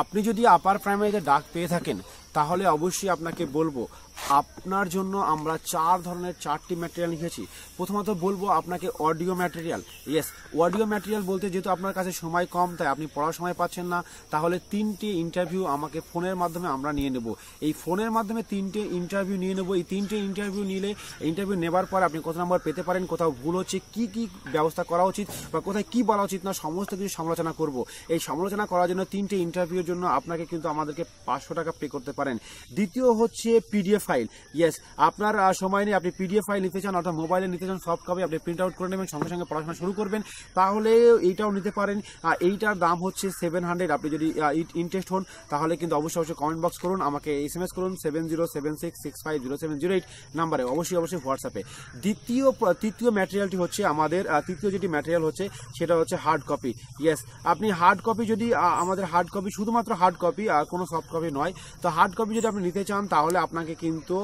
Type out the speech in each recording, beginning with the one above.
আপনি যদি আপার প্রাইমারিতে ডাক পেয়ে থাকেন তাহলে অবশ্যই আপনাকে বলবো আপনার জন্য আমরা চার ধরনের চারটি ম্যাটেরিয়াল লিখেছি প্রথমত বলবো আপনাকে audio material yes audio material বলতে যেহেতু আপনার কাছে সময় কম তাই আপনি পড়ার সময় পাচ্ছেন না তাহলে তিনটি ইন্টারভিউ আমাকে ফোনের মাধ্যমে আমরা নিয়ে নেব এই ফোনের মাধ্যমে তিনটে ইন্টারভিউ নিয়ে নেব এই তিনটে ইন্টারভিউ নিলে ইন্টারভিউ নেবার পর আপনি কত নম্বর পেতে পারেন কোথাও ভুল হচ্ছে কি কি ব্যবস্থা করা উচিত বা কোথায় কি বলা উচিত না সমস্ত কিছু সমালোচনা করব এই সমালোচনা করার জন্য তিনটে ইন্টারভিউর জন্য আপনাকে কিন্তু আমাদেরকে পাঁচশো টাকা পে করতে পারেন দ্বিতীয় হচ্ছে পিডিএফ ফাইল ইয়েস আপনার সময় নিয়ে আপনি পিডিএফ ফাইল নিতে চান অর্থাৎ মোবাইলে নিতে চান সফট কপি আপনি প্রিন্ট আউট করে নেবেন সঙ্গে সঙ্গে পড়াশোনা শুরু করবেন তাহলে এইটাও নিতে পারেন এইটার দাম হচ্ছে সেভেন হান্ড্রেড আপনি যদি ইন্টারেস্ট হন তাহলে কিন্তু অবশ্যই অবশ্যই কমেন্ট বক্স করুন আমাকে এস এম এস করুন seven zero seven six six five zero seven zero eight নাম্বারে অবশ্যই অবশ্যই হোয়াটসঅ্যাপে দ্বিতীয় তৃতীয় ম্যাটেরিয়ালটি হচ্ছে আমাদের তৃতীয় যেটি ম্যাটেরিয়াল হচ্ছে সেটা হচ্ছে হার্ড কপি ইয়েস আপনি হার্ড কপি যদি আমাদের হার্ড কপি শুধুমাত্র হার্ড কপি আর কোনো সফট কপি নয় তো হার্ড কপি যদি আপনি নিতে চান তাহলে আপনাকে কিন্তু কিন্তু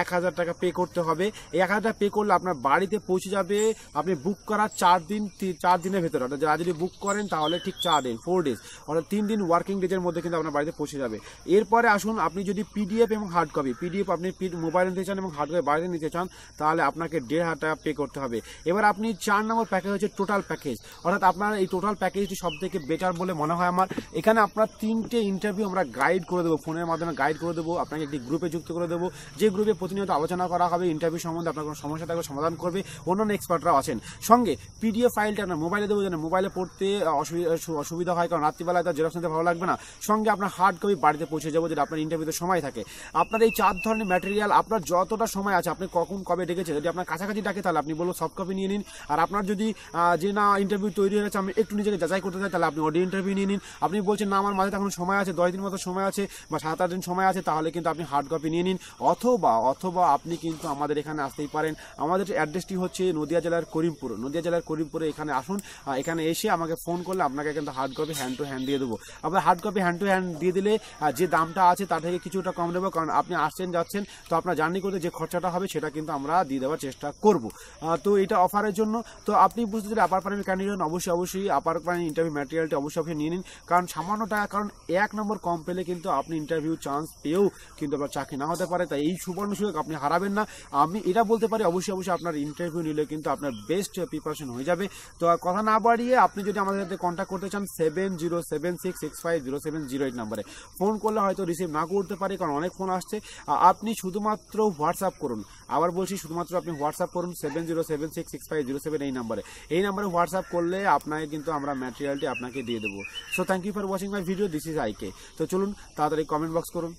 এক হাজার টাকা পে করতে হবে এই এক হাজার টাকা পে করলে আপনার বাড়িতে পৌঁছে যাবে আপনি বুক করার চার দিন চার দিনের ভেতরে অর্থাৎ যারা যদি বুক করেন তাহলে ঠিক চার দিন ফোর ডেজ অর্থাৎ তিন দিন ওয়ার্কিং ডেজের মধ্যে কিন্তু আপনার বাড়িতে পৌঁছে যাবে এরপরে আসুন আপনি যদি পিডিএফ এবং হার্ড কপি পিডিএফ আপনি মোবাইল নিতে চান এবং হার্ড কপি বাইরে নিতে চান তাহলে আপনাকে দেড় হাজার টাকা পে করতে হবে এবার আপনি চার নম্বর প্যাকেজ হচ্ছে টোটাল প্যাকেজ অর্থাৎ আপনার এই টোটাল প্যাকেজটি সব থেকে বেটার বলে মনে হয় আমার এখানে আপনার তিনটে ইন্টারভিউ আমরা গাইড করে দেবো ফোনের মাধ্যমে গাইড করে দেবো আপনাকে একটি গ্রুপে যুক্ত করে দেবো করবো যে গ্রুপে প্রতিনিয়ত আলোচনা করা হবে ইন্টারভিউ সম্বন্ধে আপনার কোনো সমস্যা থাকবে সমাধান করবে অন্যান্য এক্সপার্টরাও আছেন সঙ্গে পিডিএফ ফাইলটা আপনার মোবাইলে দেবো যেন মোবাইলে পড়তে অসুবিধা হয় কারণ রাত্রিবেলায় তার জেরক্স নিতে ভালো লাগবে না সঙ্গে আপনার হার্ড কপি বাড়িতে পৌঁছে যাবো যেটা আপনার ইন্টারভিউতে সময় থাকে আপনার এই চার ধরনের ম্যাটেরিয়াল আপনার যতটা সময় আছে আপনি কখন কবে ডেকেছেন যদি আপনার কাছাকাছি ডাকে তাহলে আপনি বলুন সফট কপি নিয়ে নিন আর আপনার যদি যে না ইন্টারভিউ তৈরি হয়েছে আমি একটু নিজেকে যাচাই করতে চাই তাহলে আপনি অডিও ইন্টারভিউ নিয়ে নিন আপনি বলছেন না আমার মাঝে এখন সময় আছে দশ দিন মতো সময় আছে বা সাত আট দিন সময় আছে তাহলে কিন্তু আপনি হার্ড কপি নিয়ে নিন অথবা অথবা আপনি কিন্তু আমাদের এখানে আসতেই পারেন আমাদের অ্যাড্রেসটি হচ্ছে নদিয়া জেলার করিমপুর নদিয়া জেলার করিমপুরে এখানে আসুন এখানে এসে আমাকে ফোন করলে আপনাকে কিন্তু hard copy hand to hand দিয়ে দেবো আবার hard copy hand to hand দিয়ে দিলে যে দামটা আছে তার থেকে কিছুটা কম দেবো কারণ আপনি আসছেন যাচ্ছেন তো আপনার জার্নি করতে যে খরচাটা হবে সেটা কিন্তু আমরা দিয়ে দেওয়ার চেষ্টা করব তো এটা অফারের জন্য তো আপনি বুঝতে চাই আপার পানির ক্যান্ডিডেট অবশ্যই অবশ্যই আপার প্রাইম ইন্টারভিউ ম্যাটেরিয়ালটি অবশ্যই আপনি নিয়ে নিন কারণ সামান্য টাকা কারণ এক নম্বর কম পেলে কিন্তু আপনি ইন্টারভিউ চান্স পেয়েও কিন্তু আপনার চাকরি না হতে পারে পারে তাই এই সুবর্ণ সুযোগ আপনি হারাবেন না আমি এটা বলতে পারি অবশ্যই অবশ্যই আপনার ইন্টারভিউ নিলে কিন্তু আপনার বেস্ট প্রিপারেশন হয়ে যাবে তো কথা না বাড়িয়ে আপনি যদি আমাদের সাথে কন্ট্যাক্ট করতে চান seven zero seven six six five zero seven zero eight নাম্বারে ফোন করলে হয়তো রিসিভ না করতে পারে কারণ অনেক ফোন আসছে আপনি শুধুমাত্র হোয়াটসঅ্যাপ করুন আবার বলছি শুধুমাত্র আপনি হোয়াটসঅ্যাপ করুন seven zero seven six six five zero seven এই নাম্বারে এই নাম্বারে হোয়াটসঅ্যাপ করলে আপনাকে কিন্তু আমরা ম্যাটেরিয়ালটি আপনাকে দিয়ে দেবো so thank you for watching my video this is IK তো চলুন তাড়াতাড়ি কমেন্ট বক্স করুন